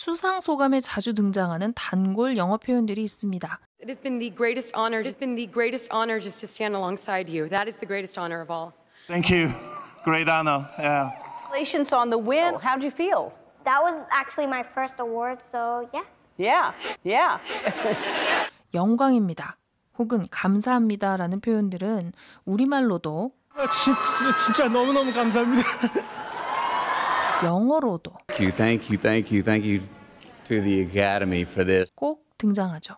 수상 소감에 자주 등장하는 단골 영어 표현들이 있습니다. It has been the greatest honor. It has been the greatest honor just to stand alongside you. That is the greatest honor of all. Thank you. Great honor. Yeah. Congratulations on the win. How did you feel? That was actually my first award, so yeah. Yeah. Yeah. 영광입니다. 혹은 감사합니다라는 표현들은 우리말로도 진짜, 진짜 너무너무 감사합니다. 영어로도 thank you, thank you, thank you to the Academy for this. 꼭 등장하죠.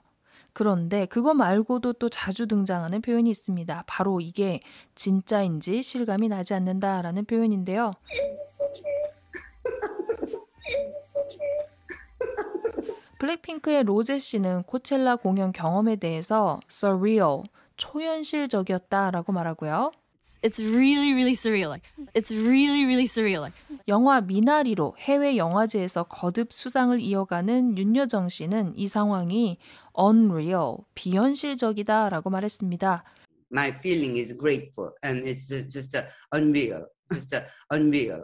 그런데 그거 말고도 또 자주 등장하는 표현이 있습니다. 바로 이게 진짜인지 실감이 나지 않는다라는 표현인데요. 블랙핑크의 로제 씨는 코첼라 공연 경험에 대해서 surreal, 초현실적이었다라고 말하고요. It's really really surreal. It's really really surreal. 영화 미나리로 해외 영화제에서 거듭 수상을 이어가는 윤여정 씨는 이 상황이 unreal, 비현실적이다라고 말했습니다. My feeling is grateful and it's just unreal. Just unreal.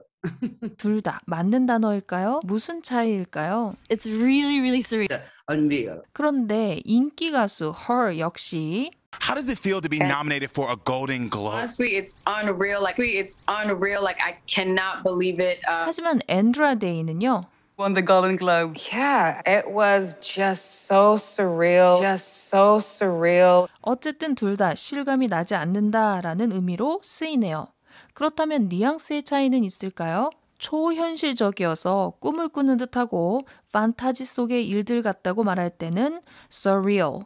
둘다 맞는 단어일까요? 무슨 차이일까요? It's really, really surreal. Unreal. 그런데 인기 가수 Her 역시 How does it feel to be nominated for a Golden Globe? Honestly, it's unreal. Like, it's unreal. Like, I cannot believe it. 하지만 앤드라 데이는요. won the Golden Globe. Yeah, it was just so surreal. Just so surreal. 어쨌든 둘 다 실감이 나지 않는다라는 의미로 쓰이네요. 그렇다면 뉘앙스의 차이는 있을까요? 초현실적이어서 꿈을 꾸는 듯하고 판타지 속의 일들 같다고 말할 때는 surreal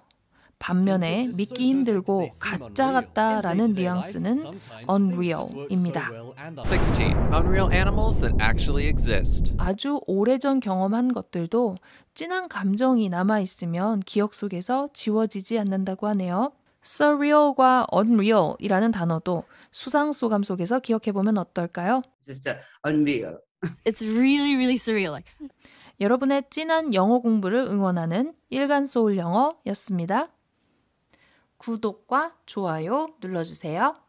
반면에 믿기 힘들고 가짜 같다라는 뉘앙스는 unreal입니다. 아주 오래전 경험한 것들도 진한 감정이 남아 있으면 기억 속에서 지워지지 않는다고 하네요. surreal과 unreal이라는 단어도 수상 소감 속에서 기억해 보면 어떨까요? It's really really surreal. 여러분의 진한 영어 공부를 응원하는 일간 소울 영어였습니다. 구독과 좋아요 눌러주세요.